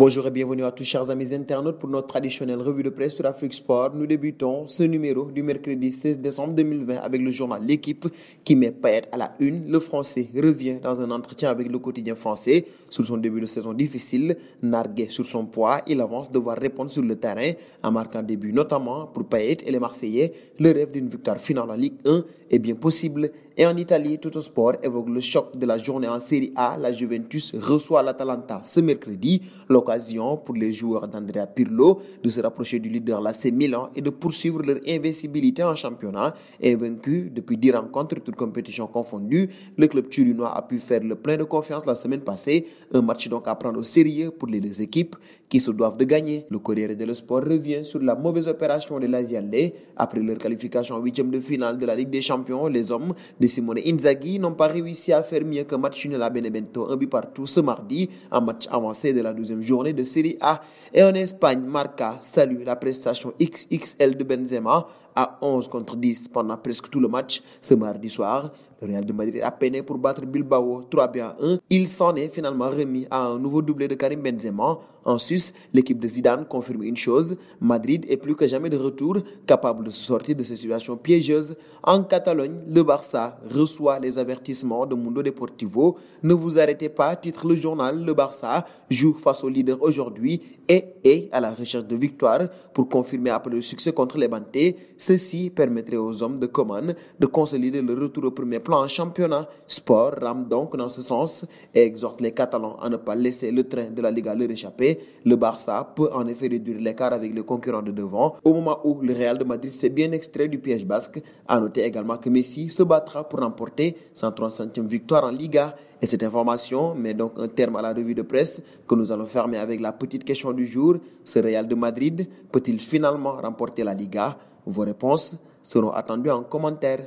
Bonjour et bienvenue à tous chers amis internautes pour notre traditionnelle revue de presse sur Afrique Sport. Nous débutons ce numéro du mercredi 16 décembre 2020 avec le journal L'équipe qui met Payet à la une. Le Français revient dans un entretien avec le quotidien français sur son début de saison difficile. Nargué sur son poids, il avance devoir répondre sur le terrain en marquant début notamment pour Payet et les Marseillais. Le rêve d'une victoire finale en Ligue 1 est bien possible. Et en Italie, tout sport évoque le choc de la journée en Serie A. La Juventus reçoit l'Atalanta ce mercredi. Le l'occasion pour les joueurs d'Andrea Pirlo de se rapprocher du leader l'AC Milan et de poursuivre leur invincibilité en championnat. vaincu depuis 10 rencontres, toutes compétitions confondues, le club turinois a pu faire le plein de confiance la semaine passée. Un match donc à prendre au sérieux pour les deux équipes qui se doivent de gagner. Le Corriere dello Sport revient sur la mauvaise opération de la Vialet. Après leur qualification en huitième de finale de la Ligue des Champions, les hommes de Simone Inzaghi n'ont pas réussi à faire mieux que match nul à Benevento, un but partout ce mardi, un match avancé de la deuxième journée de Serie A. Et en Espagne, Marca salue la prestation XXL de Benzema à 11 contre 10 pendant presque tout le match ce mardi soir. Le Real de Madrid a peiné pour battre Bilbao 3 1. Il s'en est finalement remis à un nouveau doublé de Karim Benzema en Suisse, l'équipe de Zidane confirme une chose, Madrid est plus que jamais de retour, capable de se sortir de ces situations piégeuses. En Catalogne, le Barça reçoit les avertissements de Mundo Deportivo. Ne vous arrêtez pas, titre le journal, le Barça joue face au leader aujourd'hui et est à la recherche de victoire pour confirmer après le succès contre les Bantés. Ceci permettrait aux hommes de Coman de consolider le retour au premier plan en championnat. Sport rame donc dans ce sens et exhorte les Catalans à ne pas laisser le train de la Liga leur échapper le Barça peut en effet réduire l'écart avec le concurrent de devant au moment où le Real de Madrid s'est bien extrait du piège basque. A noter également que Messi se battra pour remporter 30 e victoire en Liga et cette information met donc un terme à la revue de presse que nous allons fermer avec la petite question du jour. Ce Real de Madrid peut-il finalement remporter la Liga Vos réponses seront attendues en commentaire.